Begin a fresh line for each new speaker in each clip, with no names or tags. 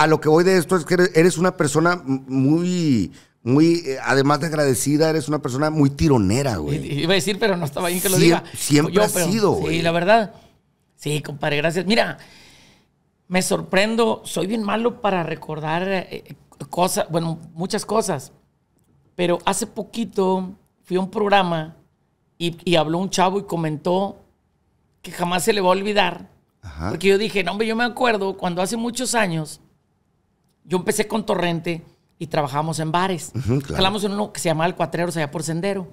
a lo que voy de esto es que eres una persona muy, muy, eh, además de agradecida, eres una persona muy tironera, güey. Iba a decir, pero no estaba bien que lo diga. Siempre ha sido, güey. Sí, la verdad. Sí, compadre, gracias. Mira, me sorprendo, soy bien malo para recordar eh, eh, cosas, bueno, muchas cosas, pero hace poquito fui a un programa y, habló un chavo y comentó que jamás se le va a olvidar. Porque yo dije, no, hombre, yo me acuerdo cuando hace muchos años yo empecé con Torrente y trabajábamos en bares. Jalamos Hablamos en uno que se llamaba El Cuatreros allá por Sendero.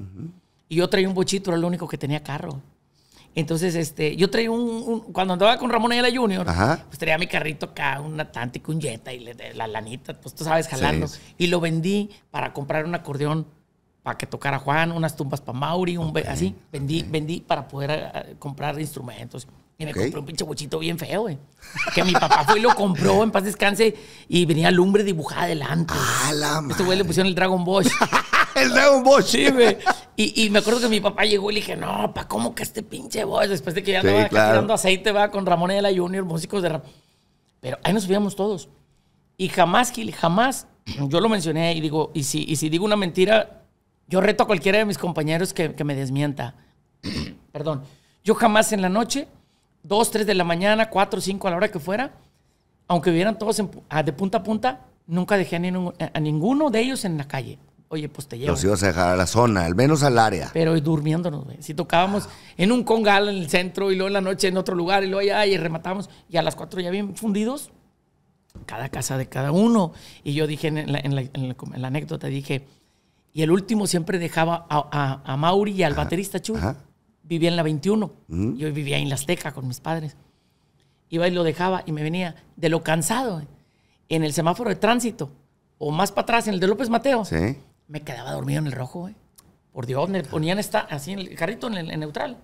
Y yo traía un bochito, era el único que tenía carro. Entonces, este, yo traía un, cuando andaba con Ramón Ayala Jr., pues traía mi carrito acá, una tante un y la lanita, pues tú sabes, jalando. Y lo vendí para comprar un acordeón para que tocara Juan, unas tumbas para Mauri, un así. Vendí, vendí para poder ah, ah, comprar instrumentos. Y me compré un pinche bochito bien feo, güey. Que mi papá fue y lo compró en paz descanse y venía lumbre dibujada adelante. Ah, Este güey le pusieron el Dragon Ball. el Dragon Ball. Sí, Y, y, me acuerdo que mi papá llegó y le dije, no, pa, ¿cómo que este pinche Bosch? Después de que ya andaba tirando aceite, va, con Ramón y la Junior, músicos de Ramón. Pero ahí nos subíamos todos. Y jamás, Gil, jamás, yo lo mencioné y digo, y si, y si digo una mentira, yo reto a cualquiera de mis compañeros que, me desmienta. Perdón. Yo jamás en la noche, dos, tres de la mañana, cuatro, cinco, a la hora que fuera, aunque vivieran todos ah, de punta a punta, nunca dejé eh, a, ninguno de ellos en la calle. Oye, pues te llevo. Los ibas a dejar a la zona, al menos al área. Pero durmiéndonos, Si tocábamos en un congal en el centro y luego en la noche en otro lugar y luego allá y rematábamos y a las cuatro ya bien fundidos, cada casa de cada uno. Y yo dije en la anécdota, dije, y el último siempre dejaba a, Mauri y al baterista Chu Vivía en la 21. Yo vivía en la Azteca con mis padres. Iba y lo dejaba y me venía de lo cansado. Eh. En el semáforo de tránsito, o más para atrás, en el de López Mateo, me quedaba dormido en el rojo, güey. Eh. Por Dios, me ponían así en el carrito, en el neutral.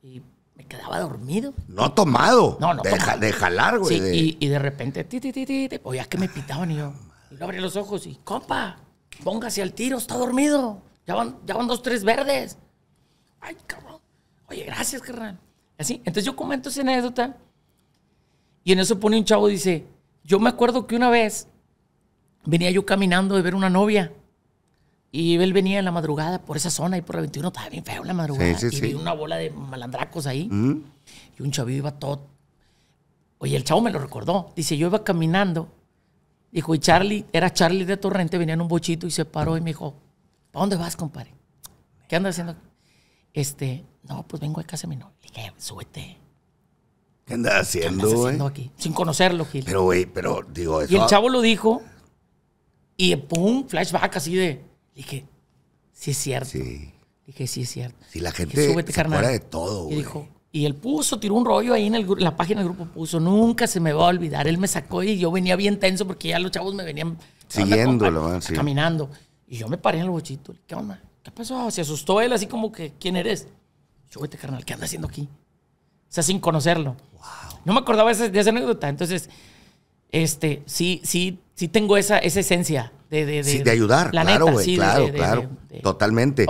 Y me quedaba dormido. No tomado. No, no. tomado. güey. Sí, Y, de repente, ti, ti, que me pitaban y yo. Y yo abrí los ojos y, compa, Póngase al tiro, está dormido. Ya van, ya van dos, tres verdes. Ay, cabrón. Oye, gracias, carnal. Así. Entonces yo comento esa anécdota. Y en eso pone un chavo dice: Yo me acuerdo que una vez venía yo caminando de ver una novia. Y él venía en la madrugada por esa zona y por la 21 estaba bien feo la madrugada. y vi una bola de malandracos ahí. Y un chavo iba todo. Oye, el chavo me lo recordó. Dice, yo iba caminando Dijo, y Charlie, era Charlie de Torrente, venía en un bochito y se paró y me dijo, ¿a dónde vas, compadre? ¿Qué andas haciendo? Este, no, pues vengo de casa de mi Le dije, súbete. ¿Qué andas haciendo, ¿Qué haciendo aquí? Sin conocerlo, Gil. Pero, güey, pero digo eso. Y el chavo lo dijo y pum, flashback así de. Dije, sí es cierto. Dije, sí es cierto. Si la gente se carnal. de todo, güey. dijo, y él puso, tiró un rollo ahí en, el, la página del grupo, puso, nunca se me va a olvidar. Él me sacó y yo venía bien tenso porque ya los chavos me venían siguiéndolo, caminando. Y yo me paré en el bochito. ¿Qué onda? ¿Qué pasó? Se asustó él así como que, ¿quién eres? Yo, vete, carnal, ¿qué andas haciendo aquí? O sea, sin conocerlo. Wow. No me acordaba de, esa, anécdota. Entonces, este, sí, sí, sí tengo esa, esa esencia de, de, de, sí, de ayudar. La claro, güey. claro, claro. Totalmente.